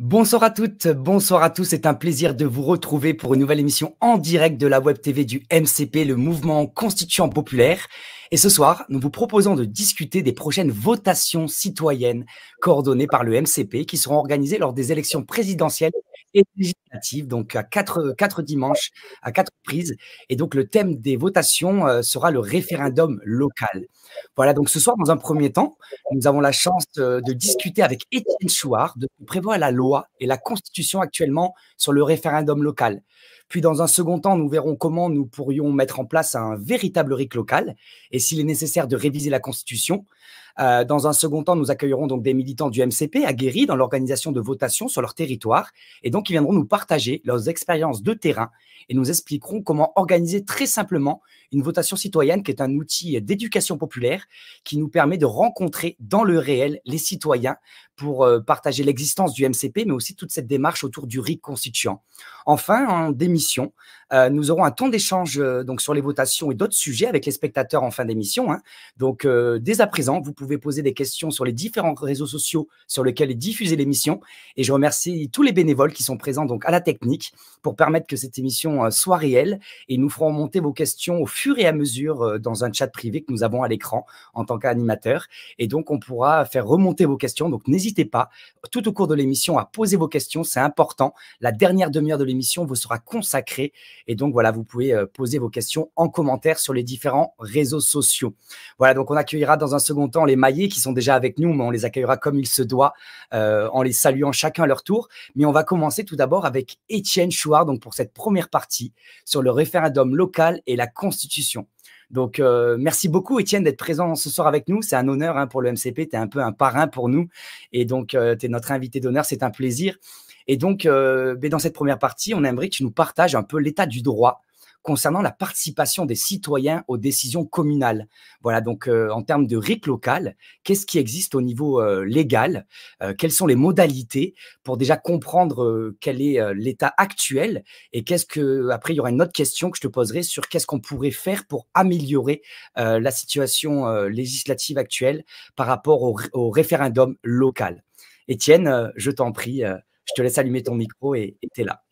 Bonsoir à toutes, bonsoir à tous. C'est un plaisir de vous retrouver pour une nouvelle émission en direct de la Web TV du MCP, le mouvement constituant populaire. Et ce soir, nous vous proposons de discuter des prochaines votations citoyennes coordonnées par le MCP qui seront organisées lors des élections présidentielles et législatives, donc à quatre, quatre dimanches, à quatre prises. Et donc le thème des votations euh, sera le référendum local. Voilà, donc ce soir, dans un premier temps, nous avons la chance euh, de discuter avec Étienne Chouard de ce que prévoit la loi et la constitution actuellement sur le référendum local. Puis dans un second temps, nous verrons comment nous pourrions mettre en place un véritable RIC local et s'il est nécessaire de réviser la Constitution. Euh, dans un second temps, nous accueillerons donc des militants du MCP aguerris dans l'organisation de votations sur leur territoire et donc ils viendront nous partager leurs expériences de terrain et nous expliqueront comment organiser très simplement une votation citoyenne qui est un outil d'éducation populaire qui nous permet de rencontrer dans le réel les citoyens pour euh, partager l'existence du MCP mais aussi toute cette démarche autour du RIC constituant. Enfin, en démission, euh, nous aurons un temps d'échange donc sur les votations et d'autres sujets avec les spectateurs en fin d'émission. Hein. Donc dès à présent, vous pouvez pouvez poser des questions sur les différents réseaux sociaux sur lesquels est diffusée l'émission. Et je remercie tous les bénévoles qui sont présents donc à la technique pour permettre que cette émission euh, soit réelle. Et nous ferons monter vos questions au fur et à mesure euh, dans un chat privé que nous avons à l'écran en tant qu'animateur. Et donc, on pourra faire remonter vos questions. Donc, n'hésitez pas tout au cours de l'émission à poser vos questions. C'est important. La dernière demi-heure de l'émission vous sera consacrée. Et donc, voilà, vous pouvez euh, poser vos questions en commentaire sur les différents réseaux sociaux. Voilà, donc on accueillera dans un second temps les Maillet qui sont déjà avec nous, mais on les accueillera comme il se doit euh, en les saluant chacun à leur tour. Mais on va commencer tout d'abord avec Étienne Chouard, donc pour cette première partie sur le référendum local et la Constitution. Donc, euh, merci beaucoup, Étienne, d'être présent ce soir avec nous. C'est un honneur hein, pour le MCP. Tu es un peu un parrain pour nous. Et donc, euh, tu es notre invité d'honneur. C'est un plaisir. Et donc, mais dans cette première partie, on aimerait que tu nous partages un peu l'état du droit concernant la participation des citoyens aux décisions communales. Voilà, donc euh, en termes de RIC local, qu'est-ce qui existe au niveau euh, légal euh, Quelles sont les modalités pour déjà comprendre quel est l'état actuel Et qu'est-ce que, après, il y aura une autre question que je te poserai sur qu'est-ce qu'on pourrait faire pour améliorer la situation législative actuelle par rapport au, au référendum local. Étienne, je t'en prie, je te laisse allumer ton micro et tu es là.